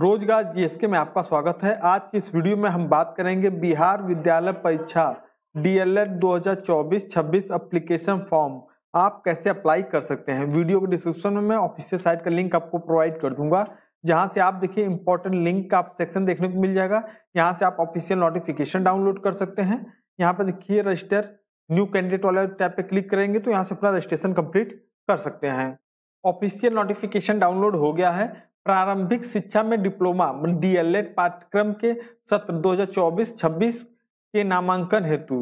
रोजगार जीएसके में आपका स्वागत है आज की इस वीडियो में हम बात करेंगे बिहार विद्यालय परीक्षा डीएलएड 2024-26 एप्लीकेशन फॉर्म आप कैसे अप्लाई कर सकते हैं वीडियो के डिस्क्रिप्शन में मैं ऑफिशियल साइट का लिंक आपको प्रोवाइड कर दूंगा जहां से आप देखिए इंपॉर्टेंट लिंक का आप सेक्शन देखने को मिल जाएगा यहाँ से आप ऑफिशियल नोटिफिकेशन डाउनलोड कर सकते हैं यहाँ पर देखिए रजिस्टर न्यू कैंडिडेट वाले टैप पे क्लिक करेंगे तो यहाँ से अपना रजिस्ट्रेशन कंप्लीट कर सकते हैं ऑफिशियल नोटिफिकेशन डाउनलोड हो गया है प्रारंभिक शिक्षा में डिप्लोमा डीएलएड पाठ्यक्रम के सत्र 2024-26 के नामांकन हेतु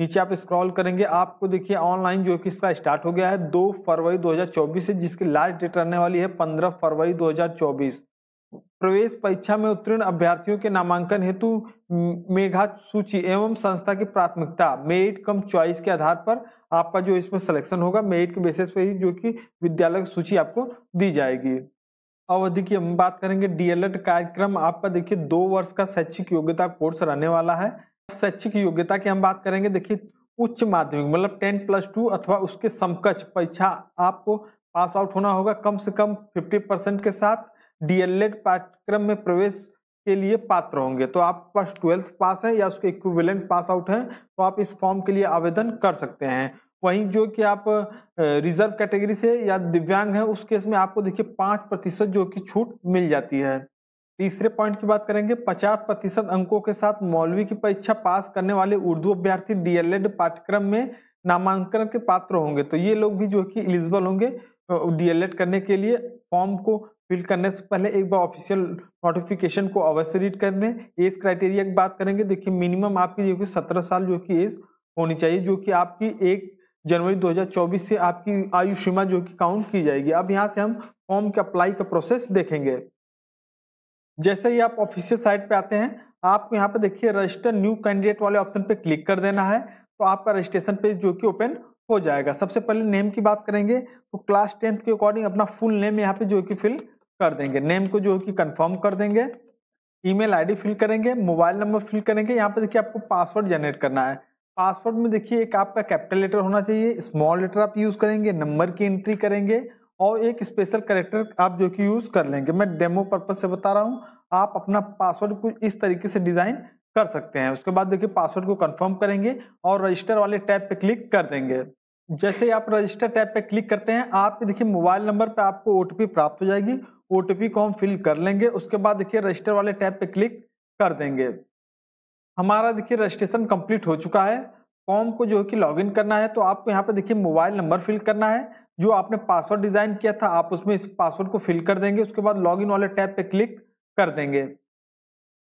नीचे आप स्क्रॉल करेंगे आपको देखिए ऑनलाइन जो कि इसका स्टार्ट हो गया है दो फरवरी 2024 से जिसकी लास्ट डेट रहने वाली है पंद्रह फरवरी 2024 प्रवेश परीक्षा में उत्तीर्ण अभ्यर्थियों के नामांकन हेतु मेघा सूची एवं संस्था की प्राथमिकता मेरिट कम चॉइस के आधार पर आपका जो इसमें सिलेक्शन होगा मेरिट के बेसिस पे ही जो कि विद्यालय की सूची आपको दी जाएगी अवधि की हम बात करेंगे डीएलएड कार्यक्रम आपका देखिए दो वर्ष का शैक्षिक योग्यता कोर्स रहने वाला है शैक्षिक योग्यता की हम बात करेंगे देखिए उच्च माध्यमिक मतलब टेन प्लस टू अथवा उसके समकक्ष परीक्षा आपको पास आउट होना होगा कम से कम फिफ्टी परसेंट के साथ डीएलएड पाठ्यक्रम में प्रवेश के लिए पात्र होंगे तो आप पास ट्वेल्थ पास है या उसके इक्विवेलेंट पास आउट है तो आप इस फॉर्म के लिए आवेदन कर सकते हैं वहीं जो कि आप रिजर्व कैटेगरी से या दिव्यांग है उस केस में आपको देखिए पाँच प्रतिशत जो कि छूट मिल जाती है तीसरे पॉइंट की बात करेंगे पचास प्रतिशत अंकों के साथ मौलवी की परीक्षा पास करने वाले उर्दू अभ्यर्थी डीएलएड पाठ्यक्रम में नामांकन के पात्र होंगे तो ये लोग भी जो कि एलिजिबल होंगे डीएलएड करने के लिए फॉर्म को फिल करने से पहले एक बार ऑफिशियल नोटिफिकेशन को अवश्य रीड कर लें एज क्राइटेरिया की बात करेंगे देखिए मिनिमम आपकी जो कि सत्रह साल जो कि एज होनी चाहिए जो कि आपकी एक जनवरी 2024 से आपकी आयु सीमा जो कि काउंट की जाएगी अब यहाँ से हम फॉर्म के अप्लाई का प्रोसेस देखेंगे जैसे ही आप ऑफिशियल साइट पे आते हैं आपको यहाँ पे देखिए रजिस्टर न्यू कैंडिडेट वाले ऑप्शन पे क्लिक कर देना है तो आपका रजिस्ट्रेशन पेज जो कि ओपन हो जाएगा सबसे पहले नेम की बात करेंगे तो क्लास टेंथ के अकॉर्डिंग अपना फुल नेम यहाँ पे जो कि फिल कर देंगे नेम को जो कि कन्फर्म कर देंगे ईमेल आईडी फिल करेंगे मोबाइल नंबर फिल करेंगे यहाँ पे देखिए आपको पासवर्ड जनरेट करना है पासवर्ड में देखिए एक आपका कैपिटल लेटर होना चाहिए स्मॉल लेटर आप यूज़ करेंगे नंबर की एंट्री करेंगे और एक स्पेशल करेक्टर आप जो कि यूज़ कर लेंगे मैं डेमो पर्पज से बता रहा हूँ आप अपना पासवर्ड कुछ इस तरीके से डिज़ाइन कर सकते हैं उसके बाद देखिए पासवर्ड को कंफर्म करेंगे और रजिस्टर वाले टैब पे क्लिक कर देंगे जैसे आप रजिस्टर टैब पे क्लिक करते हैं आपके देखिए मोबाइल नंबर पे आपको ओ प्राप्त हो जाएगी ओ को हम फिल कर लेंगे उसके बाद देखिए रजिस्टर वाले टैब पर क्लिक कर देंगे हमारा देखिए रजिस्ट्रेशन कंप्लीट हो चुका है फॉर्म को जो है कि लॉगिन करना है तो आपको यहाँ पे देखिए मोबाइल नंबर फिल करना है जो आपने पासवर्ड डिजाइन किया था आप उसमें इस पासवर्ड को फिल कर देंगे उसके बाद लॉगिन वाले टैब पे क्लिक कर देंगे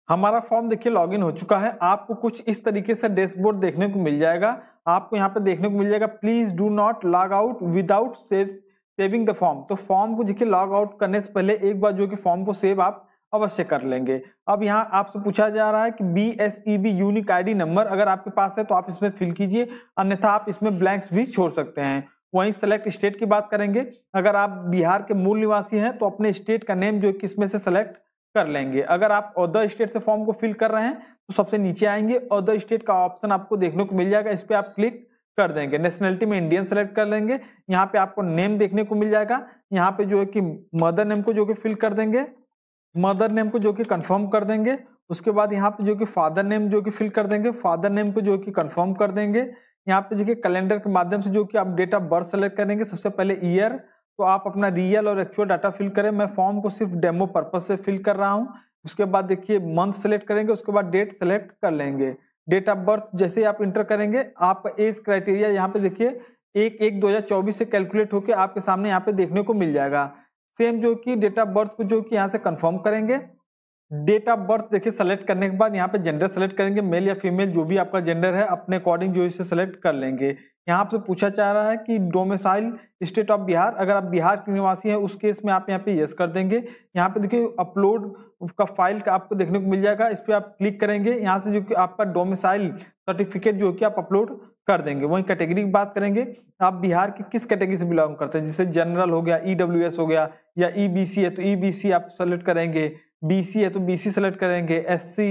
हमारा फॉर्म देखिए लॉगिन हो चुका है आपको कुछ इस तरीके से डैशबोर्ड देखने को मिल जाएगा आपको यहाँ पे देखने को मिल जाएगा please do not log out without save saving the form तो फॉर्म को देखिए लॉग आउट करने से पहले एक बार जो कि फॉर्म को सेव आप अवश्य कर लेंगे अब यहाँ आपसे पूछा जा रहा है कि B S E B unique D number अगर आपके पास है तो आप इसमें फिल कीजिए अन्यथा आप इसमें ब्लैंक्स भी छोड़ सकते हैं वहीं सेलेक्ट स्टेट की बात करेंगे अगर आप बिहार के मूल निवासी हैं तो अपने स्टेट का नेम जो है किसमें से सेलेक्ट कर लेंगे अगर आप अदर स्टेट से फॉर्म को फिल कर रहे हैं तो सबसे नीचे आएंगे अदर स्टेट का ऑप्शन आपको देखने को मिल जाएगा इस पर आप क्लिक कर देंगे नेशनलिटी में इंडियन सेलेक्ट कर लेंगे यहाँ पे आपको नेम देखने को मिल जाएगा यहाँ पे जो है कि मदर नेम को जो कि फिल कर देंगे मदर नेम को जो कि कंफर्म कर देंगे उसके बाद यहाँ पे जो कि फादर नेम जो कि फिल कर देंगे फादर नेम को जो कि कंफर्म कर देंगे यहाँ पे देखिए कैलेंडर के माध्यम से जो कि आप डेट ऑफ बर्थ सेलेक्ट करेंगे सबसे पहले ईयर तो आप अपना रियल और एक्चुअल डाटा फिल करें मैं फॉर्म को सिर्फ डेमो पर्पज से फिल कर रहा हूँ उसके बाद देखिए मंथ सेलेक्ट करेंगे उसके बाद डेट सेलेक्ट कर लेंगे डेट ऑफ बर्थ जैसे आप इंटर करेंगे आपका एज क्राइटेरिया यहाँ पे देखिए एक एक चौबीस से कैलकुलेट होकर आपके सामने यहाँ पे देखने को मिल जाएगा सेम जो कि डेट ऑफ बर्थ को जो कि यहाँ से कंफर्म करेंगे डेट ऑफ बर्थ देखिए सेलेक्ट करने के बाद यहाँ पे जेंडर सेलेक्ट करेंगे मेल या फीमेल जो भी आपका जेंडर है अपने अकॉर्डिंग जो इसे सेलेक्ट कर लेंगे यहाँ आपसे पूछा जा रहा है कि डोमिसाइल स्टेट ऑफ बिहार अगर आप बिहार के निवासी हैं उस केस में आप यहाँ पे यस कर देंगे यहाँ पे देखिए अपलोड का फाइल का आपको देखने को मिल जाएगा इस पर आप क्लिक करेंगे यहाँ से जो कि आपका डोमिसाइल सर्टिफिकेट जो कि आप अपलोड कर देंगे वहीं कैटेगरी की बात करेंगे आप बिहार के किस कैटेगरी से बिलोंग करते हैं जैसे जनरल हो गया ईडब्ल्यूएस e हो गया या ईबीसी e है तो ईबीसी e आप सेलेक्ट करेंगे बीसी है तो बीसी सेलेक्ट करेंगे एससी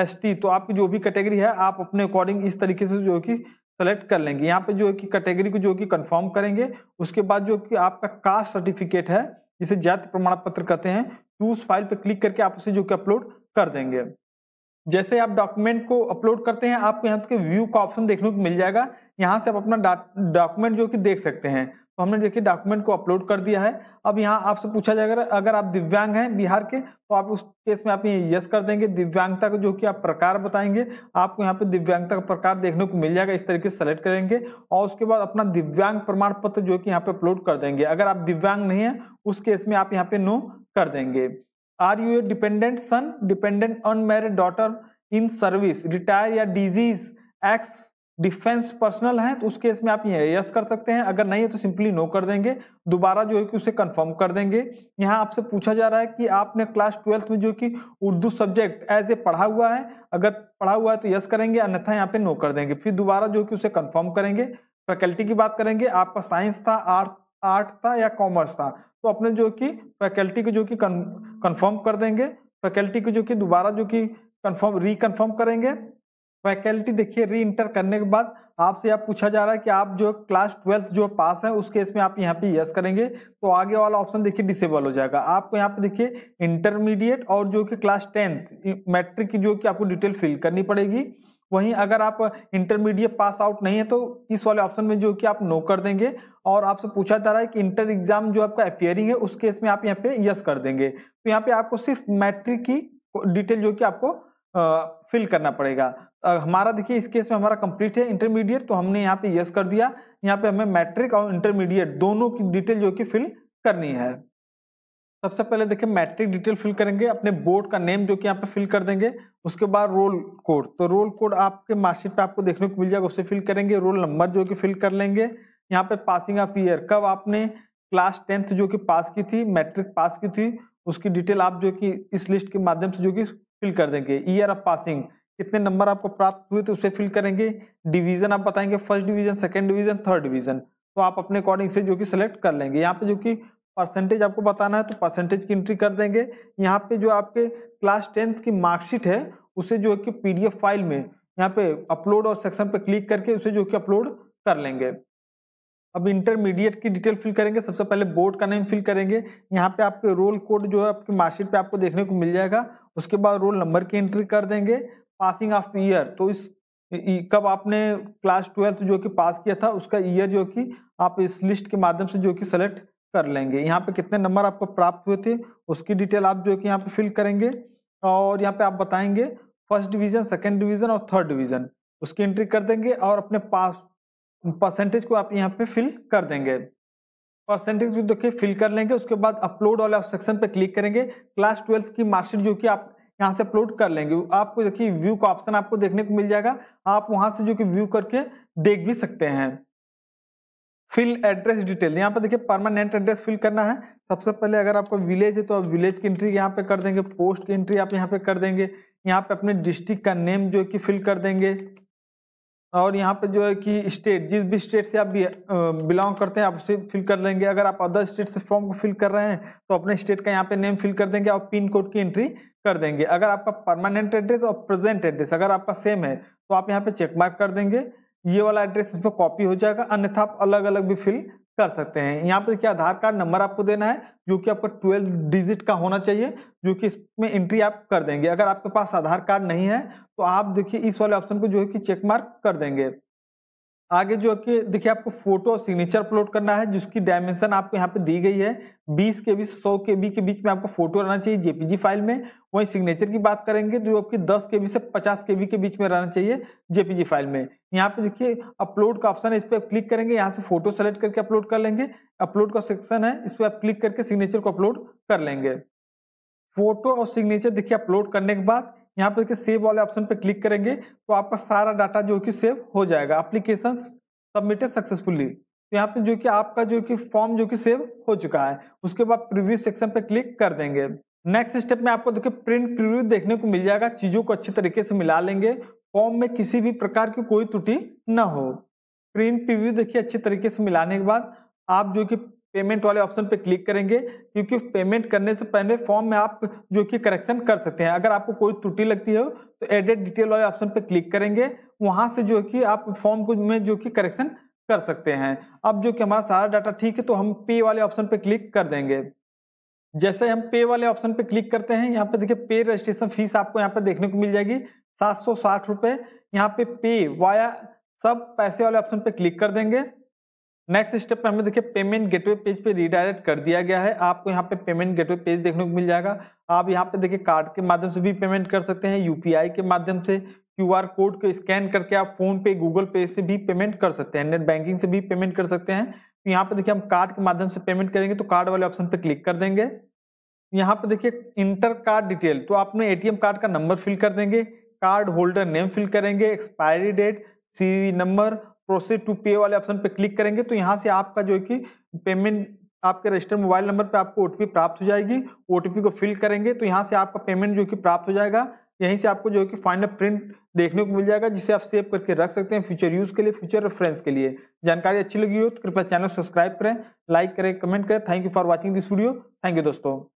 एसटी तो आपकी जो भी कैटेगरी है आप अपने अकॉर्डिंग इस तरीके से जो कि सेलेक्ट कर लेंगे यहाँ पे जो है कि कैटेगरी को जो कि कन्फर्म करेंगे उसके बाद जो कि आपका कास्ट सर्टिफिकेट है जिसे जाति प्रमाण पत्र कहते हैं तो उस फाइल पर क्लिक करके आप उसे जो कि अपलोड कर देंगे जैसे आप डॉक्यूमेंट को अपलोड करते हैं आपको यहाँ तक व्यू का ऑप्शन देखने को मिल जाएगा यहाँ से आप अपना डॉक्यूमेंट जो कि देख सकते हैं तो हमने देखिए डॉक्यूमेंट को अपलोड कर दिया है अब यहाँ आपसे पूछा जाएगा अगर आप दिव्यांग हैं बिहार के तो आप उस केस में आप यस कर देंगे दिव्यांगता का जो कि आप प्रकार बताएंगे आपको यहाँ पे दिव्यांगता का प्रकार देखने को मिल जाएगा इस तरीके से सेलेक्ट करेंगे और उसके बाद अपना दिव्यांग प्रमाण पत्र जो कि यहाँ पे अपलोड कर देंगे अगर आप दिव्यांग नहीं है उस केस में आप यहाँ पे नो कर देंगे are you a dependent son dependent married daughter in service retire या डिजीज एक्स डिफेंस पर्सनल है तो उस केस में आप ये यस कर सकते हैं अगर नहीं है तो सिंपली नो कर देंगे दोबारा जो है कि उसे कंफर्म कर देंगे यहाँ आपसे पूछा जा रहा है कि आपने क्लास ट्वेल्थ में जो कि उर्दू सब्जेक्ट एज ए पढ़ा हुआ है अगर पढ़ा हुआ है तो यस करेंगे अन्यथा यहाँ पे नो कर देंगे फिर दोबारा जो कि उसे कन्फर्म करेंगे फैकल्टी की बात करेंगे आपका साइंस था आर्ट आर्ट्स था या कॉमर्स था तो अपने जो कि फैकल्टी को जो कि कन्फर्म कर देंगे फैकल्टी को जो कि दोबारा जो कि कन्फर्म रिकन्फर्म करेंगे फैकल्टी देखिए री इंटर करने के बाद आपसे आप पूछा जा रहा है कि आप जो क्लास ट्वेल्थ जो पास है उस केस में आप यहाँ पे यस करेंगे तो आगे वाला ऑप्शन देखिए डिसेबल हो जाएगा आपको यहाँ पे देखिए इंटरमीडिएट और जो कि क्लास टेंथ मैट्रिक की जो कि आपको डिटेल फिल करनी पड़ेगी वहीं अगर आप इंटरमीडिएट पास आउट नहीं है तो इस वाले ऑप्शन में जो कि आप नो कर देंगे और आपसे पूछा जा रहा है कि इंटर एग्जाम जो आपका अपियरिंग है उस केस में आप यहाँ पे यस कर देंगे तो यहाँ पे आपको सिर्फ मैट्रिक की डिटेल जो कि आपको फिल करना पड़ेगा हमारा देखिए इस केस में हमारा कंप्लीट है इंटरमीडिएट तो हमने यहाँ पे यस कर दिया यहाँ पे हमें मैट्रिक और इंटरमीडिएट दोनों की डिटेल जो कि फिल करनी है सबसे पहले देखिए मैट्रिक डिटेल फिल करेंगे अपने बोर्ड का नेम जो कि यहाँ पे फिल कर देंगे उसके बाद रोल कोड तो रोल कोड आपके मार्कशीट पे आपको देखने को मिल जाएगा उसे फिल करेंगे रोल नंबर जो कि फिल कर लेंगे यहाँ पे पासिंग ऑफ ईयर कब आपने क्लास टेंथ जो कि पास की थी मैट्रिक पास की थी उसकी डिटेल आप जो कि इस लिस्ट के माध्यम से जो कि फिल कर देंगे ईयर ऑफ पासिंग कितने नंबर आपको प्राप्त हुए तो उसे फिल करेंगे डिवीजन आप बताएंगे first division second division third division तो आप अपने अकॉर्डिंग से जो कि सिलेक्ट कर लेंगे यहाँ पे जो कि परसेंटेज आपको बताना है तो परसेंटेज की एंट्री कर देंगे यहाँ पे जो आपके क्लास टेंथ की मार्कशीट है उसे जो है कि पीडीएफ फाइल में यहाँ पे अपलोड और सेक्शन पे क्लिक करके उसे जो कि अपलोड कर लेंगे अब इंटरमीडिएट की डिटेल फिल करेंगे सबसे पहले बोर्ड का नेम फिल करेंगे यहाँ पे आपके रोल कोड जो है आपकी मार्कशीट पे आपको देखने को मिल जाएगा उसके बाद रोल नंबर की एंट्री कर देंगे पासिंग ऑफ ईयर तो इस कब आपने क्लास ट्वेल्थ जो कि पास किया था उसका ईयर जो कि आप इस लिस्ट के माध्यम से जो कि सेलेक्ट कर लेंगे यहाँ पे कितने नंबर आपको प्राप्त हुए थे उसकी डिटेल आप जो कि यहाँ पे फिल करेंगे और यहाँ पे आप बताएंगे फर्स्ट डिवीजन सेकंड डिवीजन और थर्ड डिवीजन उसकी एंट्री कर देंगे और अपने पास परसेंटेज को आप यहाँ पे फिल कर देंगे परसेंटेज देखिए फिल कर लेंगे उसके बाद अपलोड वाले सेक्शन पे क्लिक करेंगे क्लास ट्वेल्थ की मार्कशीट जो कि आप यहाँ से अपलोड कर लेंगे आपको देखिए व्यू का ऑप्शन आपको देखने को मिल जाएगा आप वहाँ से जो कि व्यू करके देख भी सकते हैं फिल एड्रेस डिटेल यहाँ पर देखिए परमानेंट एड्रेस फिल करना है सबसे पहले अगर आपका विलेज है तो आप विलेज की एंट्री यहाँ पे कर देंगे पोस्ट की एंट्री आप यहाँ पे कर देंगे यहाँ पे अपने डिस्ट्रिक्ट का नेम जो है कि फिल कर देंगे और यहाँ पे जो है कि स्टेट जिस भी स्टेट से आप बिलोंग करते हैं आप उसे फिल कर देंगे अगर आप अदर स्टेट से फॉर्म को फिल कर रहे हैं तो अपने स्टेट का यहाँ पे नेम फिल कर देंगे और पिन कोड की एंट्री कर देंगे अगर आपका परमानेंट एड्रेस और प्रेजेंट एड्रेस अगर आपका सेम है तो आप यहाँ पे चेक मार्क कर देंगे ये वाला एड्रेस इस पर कॉपी हो जाएगा अन्यथा आप अलग अलग भी फिल कर सकते हैं यहाँ पर क्या आधार कार्ड नंबर आपको देना है जो कि आपका ट्वेल्व डिजिट का होना चाहिए जो कि इसमें एंट्री आप कर देंगे अगर आपके पास आधार कार्ड नहीं है तो आप देखिए इस वाले ऑप्शन को जो है कि चेक मार्क कर देंगे आगे जो कि देखिए आपको फोटो और सिग्नेचर अपलोड करना है जिसकी डायमेंशन आपको यहाँ पे दी गई है 20 के बी से 100 के बी के बीच में आपको फोटो रहना चाहिए जेपीजी फाइल में वहीं सिग्नेचर की बात करेंगे जो आपकी 10 के बी से 50 के बी के बीच में रहना चाहिए जेपीजी फाइल में यहाँ पे देखिए अपलोड का ऑप्शन है इस पर आप क्लिक करेंगे यहाँ से फोटो सेलेक्ट करके अपलोड कर लेंगे अपलोड का सेक्शन है इस पर आप क्लिक करके सिग्नेचर को अपलोड कर लेंगे फोटो और सिग्नेचर देखिए अपलोड करने के बाद यहाँ पर देखिए सेव वाले ऑप्शन पर क्लिक करेंगे तो आपका सारा डाटा जो कि सेव हो जाएगा अप्लीकेशन सबमिटेड सक्सेसफुली तो यहाँ पे जो कि आपका जो कि फॉर्म जो कि सेव हो चुका है उसके बाद प्रीव्यू सेक्शन पर क्लिक कर देंगे नेक्स्ट स्टेप में आपको देखिए प्रिंट प्रिव्यू देखने को मिल जाएगा चीज़ों को अच्छी तरीके से मिला लेंगे फॉर्म में किसी भी प्रकार की कोई त्रुटि ना हो प्रिंट प्रिव्यू देखिए अच्छे तरीके से मिलाने के बाद आप जो कि पेमेंट वाले ऑप्शन पे क्लिक करेंगे क्योंकि पेमेंट करने से पहले फॉर्म में आप जो कि करेक्शन कर सकते हैं अगर आपको कोई त्रुटि लगती हो तो एडेड डिटेल वाले ऑप्शन पे क्लिक करेंगे वहां से जो कि आप फॉर्म को में जो कि करेक्शन कर सकते हैं अब जो कि हमारा सारा डाटा ठीक है तो हम पे वाले ऑप्शन पे क्लिक कर देंगे जैसे हम पे वाले ऑप्शन पे क्लिक करते हैं यहाँ पे देखिए पे रजिस्ट्रेशन फीस आपको यहाँ पे देखने को मिल जाएगी सात सौ साठ रुपये यहाँ पे पे वाया सब पैसे वाले ऑप्शन पे क्लिक कर देंगे नेक्स्ट स्टेप पे हमें देखिए पेमेंट गेटवे पेज पे रिडायरेक्ट कर दिया गया है आपको यहाँ पे पेमेंट गेटवे पेज देखने को मिल जाएगा आप यहाँ पे देखिए कार्ड के माध्यम से भी पेमेंट कर सकते हैं यूपीआई के माध्यम से क्यूआर कोड को स्कैन करके आप फोन पे गूगल पे से भी पेमेंट कर सकते हैं नेट बैंकिंग से भी पेमेंट कर सकते हैं तो यहाँ पे देखिए हम कार्ड के माध्यम से पेमेंट करेंगे तो कार्ड वाले ऑप्शन पे क्लिक कर देंगे यहाँ पे देखिए इंटर कार्ड डिटेल तो आपने एटीएम कार्ड का नंबर फिल कर देंगे कार्ड होल्डर नेम फिल करेंगे expiry date C number process to pay वाले ऑप्शन पर क्लिक करेंगे तो यहाँ से आपका जो है कि पेमेंट आपके रजिस्टर्ड मोबाइल नंबर पर आपको ओ प्राप्त हो जाएगी ओ को फिल करेंगे तो यहाँ से आपका पेमेंट जो कि प्राप्त हो जाएगा यहीं से आपको जो है कि फाइनल प्रिंट देखने को मिल जाएगा जिसे आप सेव करके रख सकते हैं फ्यूचर यूज के लिए फ्यूचर रेफरेंस के लिए जानकारी अच्छी लगी हो तो कृपया चैनल सब्सक्राइब करें लाइक करें कमेंट करें thank you for watching this video thank you दोस्तों